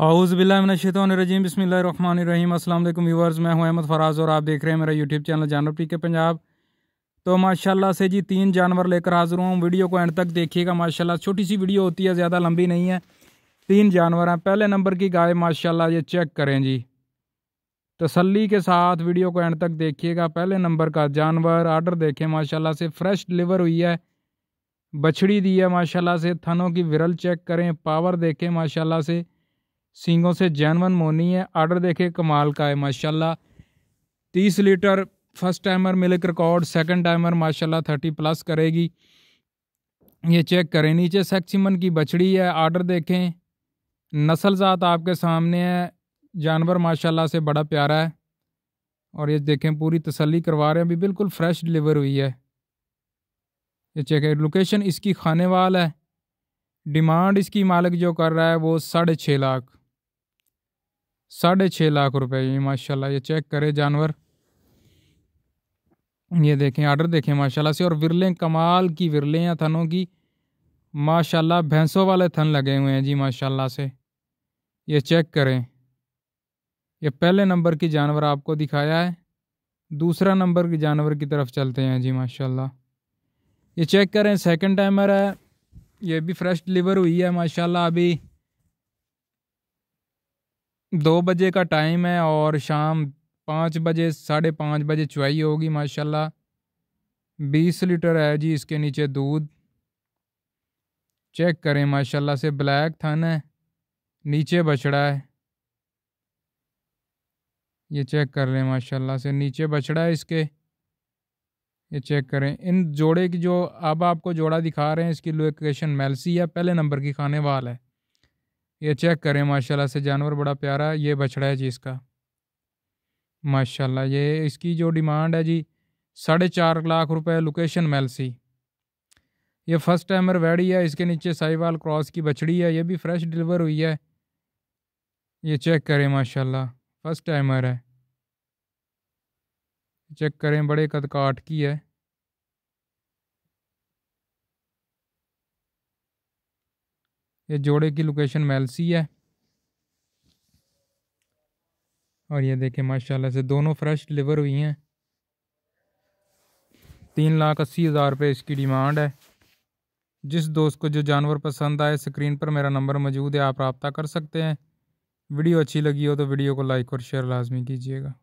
आउज़बिल्लाशितरजीम बसमीम असल व्यूवर्स मैं हूँ अहमद फराज और आप देख रहे हैं मेरा यूट्यूब चैनल जानवर पी के पंजाब तो माशाल्लाह से जी तीन जानवर लेकर हाजिर हूँ वीडियो को एंड तक देखिएगा माशाल्लाह छोटी सी वीडियो होती है ज़्यादा लंबी नहीं है तीन जानवर हैं पहले नंबर की गाय माशाला ये चेक करें जी तसली के साथ वीडियो को एंड तक देखिएगा पहले नंबर का जानवर आर्डर देखें माशाला से फ्रेश डिलीवर हुई है बछड़ी दी है माशाला से थनों की विरल चेक करें पावर देखें माशाला से सींगों से जैनवन मोनी है आर्डर देखे कमाल का है माशाल्लाह तीस litre first timer milk record second timer माशाल्लाह थर्टी प्लस करेगी ये चेक करें नीचे सेक्सीमन की बछड़ी है आर्डर देखें नस्ल ज़ात आपके सामने है जानवर माशाल्लाह से बड़ा प्यारा है और ये देखें पूरी तसल्ली करवा रहे हैं अभी बिल्कुल फ्रेश डिलीवर हुई है ये चेक है लोकेशन इसकी खाने वाल है डिमांड इसकी मालिक जो कर रहा है वो साढ़े छः लाख साढ़े छः लाख रुपए ये माशाल्लाह ये चेक करें जानवर ये देखें आर्डर देखें माशाल्लाह से और विरलें कमाल की विरलें या थनों की माशाल्लाह भैंसों वाले थन लगे हुए हैं जी माशाल्लाह से ये चेक करें ये पहले नंबर की जानवर आपको दिखाया है दूसरा नंबर के जानवर की तरफ चलते हैं जी माशाल्लाह ये चेक करें सेकंड टाइमर है ये भी फ्रेश डिलीवर हुई है माशाल्लाह अभी दो बजे का टाइम है और शाम पाँच बजे साढ़े पाँच बजे चुवाई होगी माशाल्लाह बीस लीटर है जी इसके नीचे दूध चेक करें माशाल्लाह से ब्लैक थन है नीचे बछड़ा है ये चेक कर लें माशाल्लाह से नीचे बछड़ा है इसके ये चेक करें इन जोड़े की जो अब आपको जोड़ा दिखा रहे हैं इसकी लोकेशन मेलसी है पहले नंबर की खाने वाल है ये चेक करें माशाल्लाह से जानवर बड़ा प्यारा है ये बछड़ा है जी इसका माशाल्लाह ये इसकी जो डिमांड है जी साढ़े चार लाख रुपए लोकेशन मेल सी ये फर्स्ट टाइमर वैड़ी है इसके नीचे साहिवाल क्रॉस की बछड़ी है ये भी फ्रेश डिलीवर हुई है ये चेक करें माशाल्लाह फर्स्ट टाइमर है चेक करें बड़े कद काट की है ये जोड़े की लोकेशन मेलसी है और ये देखें माशाल्लाह से दोनों फ्रेश डिलीवर हुई हैं तीन लाख अस्सी हज़ार रुपये इसकी डिमांड है जिस दोस्त को जो जानवर पसंद आए स्क्रीन पर मेरा नंबर मौजूद है आप रबता कर सकते हैं वीडियो अच्छी लगी हो तो वीडियो को लाइक और शेयर लाजमी कीजिएगा